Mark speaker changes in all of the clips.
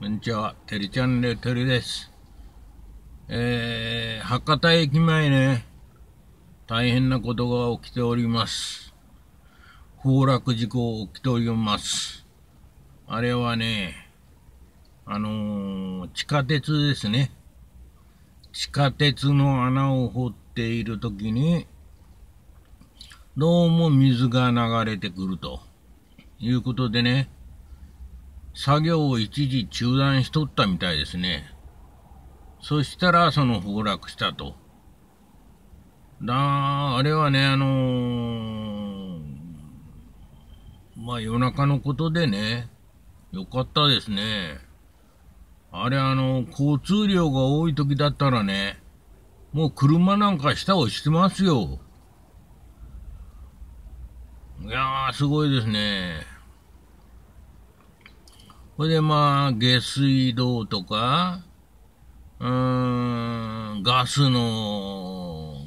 Speaker 1: こんにちは、てりちゃんねてりです。えー、博多駅前ね、大変なことが起きております。崩落事故起きております。あれはね、あのー、地下鉄ですね。地下鉄の穴を掘っているときに、どうも水が流れてくるということでね、作業を一時中断しとったみたいですね。そしたら、その崩落したと。だあれはね、あのー、まあ夜中のことでね、よかったですね。あれあの、交通量が多い時だったらね、もう車なんか下をしてますよ。いやー、すごいですね。これでまあ、下水道とか、うーん、ガスの、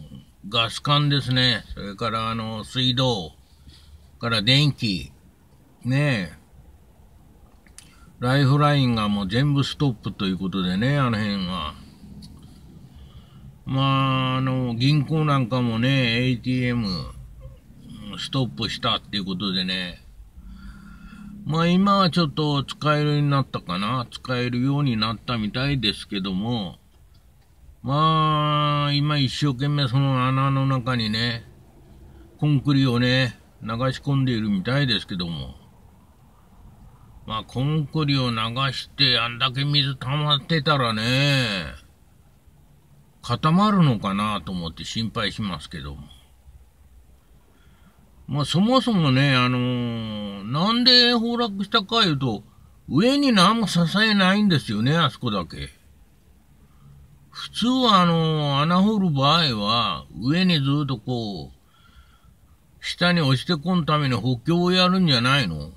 Speaker 1: ガス管ですね。それからあの、水道、から電気、ねえ。ライフラインがもう全部ストップということでね、あの辺は。まあ、あの、銀行なんかもね、ATM、ストップしたっていうことでね、まあ今はちょっと使えるようになったかな使えるようになったみたいですけども、まあ今一生懸命その穴の中にね、コンクリをね、流し込んでいるみたいですけども、まあコンクリを流してあんだけ水溜まってたらね、固まるのかなと思って心配しますけども。まあ、そもそもね、あのー、なんで崩落したかいうと、上に何も支えないんですよね、あそこだけ。普通はあのー、穴掘る場合は、上にずっとこう、下に落ちてこんために補強をやるんじゃないの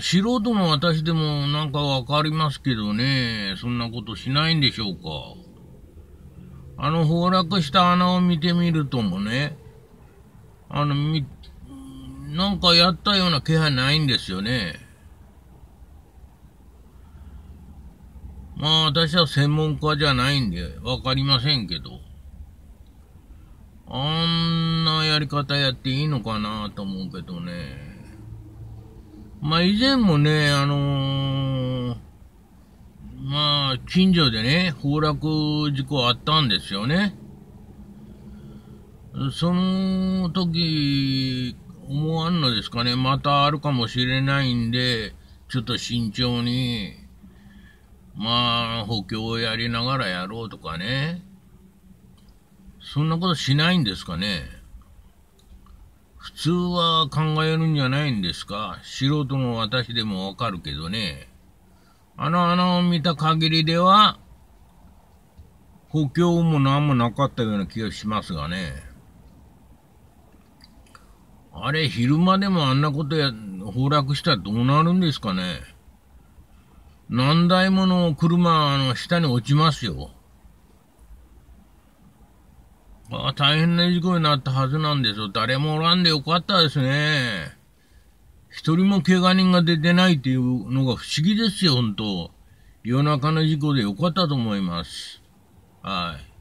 Speaker 1: 素人の私でもなんかわかりますけどね、そんなことしないんでしょうか。あの崩落した穴を見てみるともね、あの、み、なんかやったような気配ないんですよね。まあ私は専門家じゃないんでわかりませんけど、あんなやり方やっていいのかなと思うけどね。まあ以前もね、あのー、まあ近所でね、崩落事故あったんですよね。その時、思わんのですかね。またあるかもしれないんで、ちょっと慎重に、まあ、補強をやりながらやろうとかね。そんなことしないんですかね。普通は考えるんじゃないんですか素人の私でもわかるけどね。あの穴を見た限りでは、補強も何もなかったような気がしますがね。あれ、昼間でもあんなことや、崩落したらどうなるんですかね。何台もの車、あの、下に落ちますよ。ああ、大変な事故になったはずなんですよ。誰もおらんでよかったですね。一人も怪我人が出てないっていうのが不思議ですよ、本当夜中の事故でよかったと思います。はい。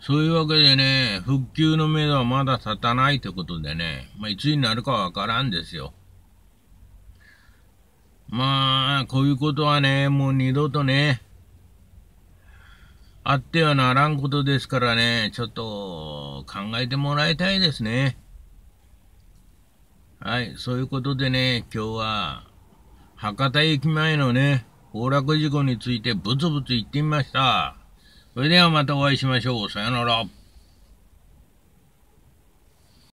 Speaker 1: そういうわけでね、復旧の目処はまだ立たないってことでね、まあ、いつになるかわからんですよ。まあ、こういうことはね、もう二度とね、あってはならんことですからね、ちょっと考えてもらいたいですね。はい、そういうことでね、今日は、博多駅前のね、崩落事故についてブツブツ言ってみました。それではまたお会いしましょう。さよなら。